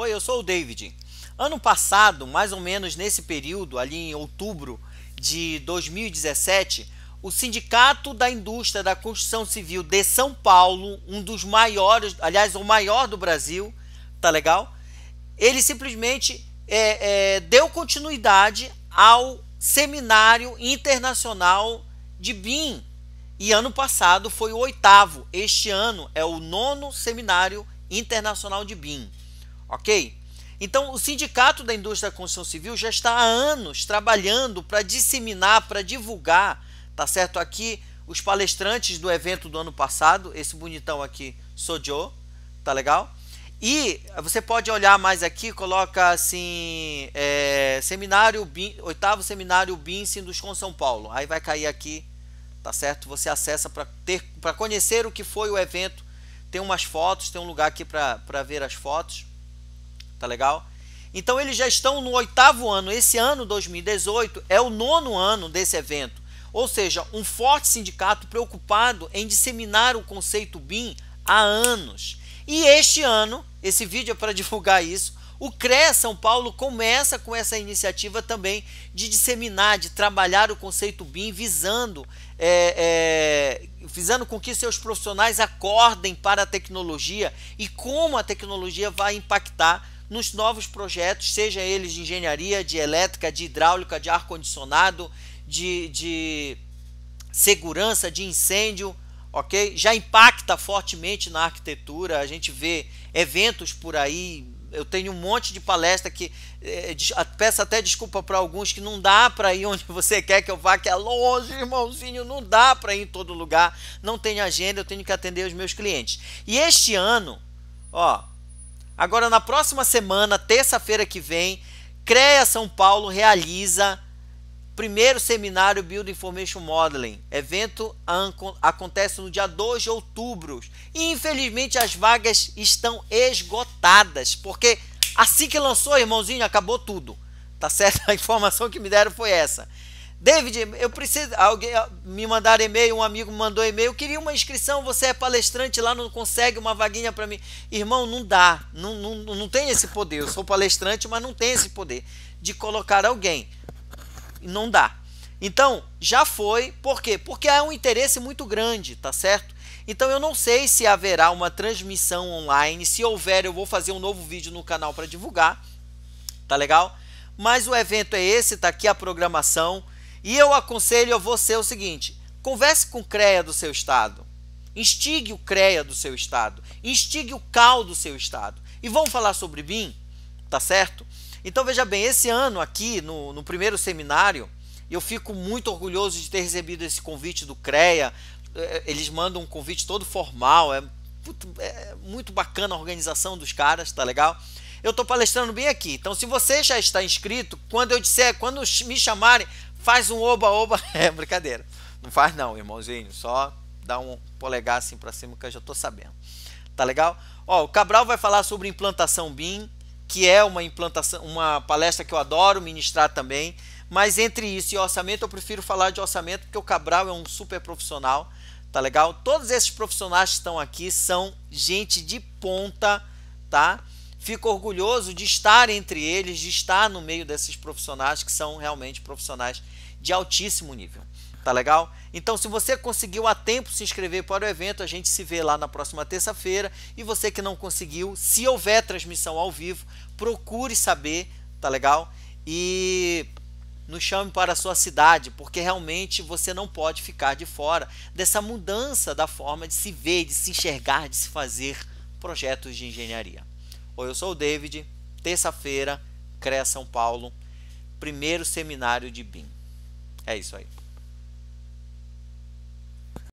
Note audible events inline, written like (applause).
Oi, eu sou o David. Ano passado, mais ou menos nesse período, ali em outubro de 2017, o Sindicato da Indústria da Construção Civil de São Paulo, um dos maiores, aliás, o maior do Brasil, tá legal? Ele simplesmente é, é, deu continuidade ao Seminário Internacional de BIM. E ano passado foi o oitavo, este ano é o nono Seminário Internacional de BIM ok? Então, o Sindicato da Indústria da Construção Civil já está há anos trabalhando para disseminar, para divulgar, tá certo? Aqui, os palestrantes do evento do ano passado, esse bonitão aqui, Sojo, tá legal? E você pode olhar mais aqui, coloca assim, é, seminário BIM, oitavo seminário BIM Sinduscom São Paulo. Aí vai cair aqui, tá certo? Você acessa para ter, para conhecer o que foi o evento. Tem umas fotos, tem um lugar aqui para ver as fotos. Tá legal? Então eles já estão no oitavo ano. Esse ano, 2018, é o nono ano desse evento. Ou seja, um forte sindicato preocupado em disseminar o conceito BIM há anos. E este ano, esse vídeo é para (laughs) divulgar isso, o CREA São Paulo começa com essa iniciativa também de disseminar, de trabalhar o conceito BIM visando, é, é, visando com que seus profissionais acordem para a tecnologia e como a tecnologia vai impactar nos novos projetos, seja eles de engenharia, de elétrica, de hidráulica, de ar-condicionado, de, de segurança, de incêndio, ok? Já impacta fortemente na arquitetura, a gente vê eventos por aí. Eu tenho um monte de palestra que é, peço até desculpa para alguns que não dá para ir (laughs) onde você quer que eu vá, que é longe, irmãozinho, não dá para ir em todo lugar, não tem agenda, eu tenho que atender os meus clientes. E este ano, ó, Agora, na próxima semana, terça-feira que vem, CREA São Paulo realiza primeiro seminário Build Information Modeling. Evento acontece no dia 2 de outubro. E, infelizmente, as vagas estão esgotadas, porque assim que lançou, irmãozinho, acabou tudo. Tá certo? (laughs) A informação que me deram foi essa. David, eu preciso. Alguém me mandar e-mail, um amigo mandou e-mail. Eu queria uma inscrição, você é palestrante lá, não consegue uma vaguinha para mim. Irmão, não dá. Não, não, não tem esse poder. Eu sou palestrante, mas não tem esse poder de colocar alguém. Não dá. Então, já foi. Por quê? Porque há um interesse muito grande, tá certo? Então, eu não sei se haverá uma transmissão online. Se houver, eu vou fazer um novo vídeo no canal para divulgar. Tá legal? Mas o evento é esse, tá aqui a programação. E eu aconselho a você o seguinte: converse com o CREA do seu estado. Instigue o CREA do seu estado. Instigue o CAL do seu estado. E vamos falar sobre BIM, tá certo? Então veja bem, esse ano aqui, no, no primeiro seminário, eu fico muito orgulhoso de ter recebido esse convite do CREA. É, eles mandam um convite todo formal, é, é muito bacana a organização dos caras, tá legal? Eu estou palestrando bem aqui. Então, se você já está inscrito, quando eu disser, quando me chamarem, faz um oba-oba. (laughs) É brincadeira. Não faz não, irmãozinho. Só dá um polegar assim para cima que eu já tô sabendo. Tá legal? Ó, o Cabral vai falar sobre implantação BIM, que é uma implantação, uma palestra que eu adoro ministrar também. Mas entre isso e orçamento, eu prefiro falar de orçamento porque o Cabral é um super profissional, tá legal? Todos esses profissionais que estão aqui são gente de ponta, tá? fico orgulhoso de estar entre eles, de estar no meio desses profissionais que são realmente profissionais de altíssimo nível. Tá legal? Então, se você conseguiu a tempo se inscrever para o evento, a gente se vê lá na próxima terça-feira. E você que não conseguiu, se houver transmissão ao vivo, procure saber, tá legal? E nos chame para a sua cidade, porque realmente você não pode ficar de fora dessa mudança da forma de se ver, de se enxergar, de se fazer projetos de engenharia. Oi, eu sou o David. Terça-feira, CREA São Paulo, primeiro seminário de BIM. É isso aí.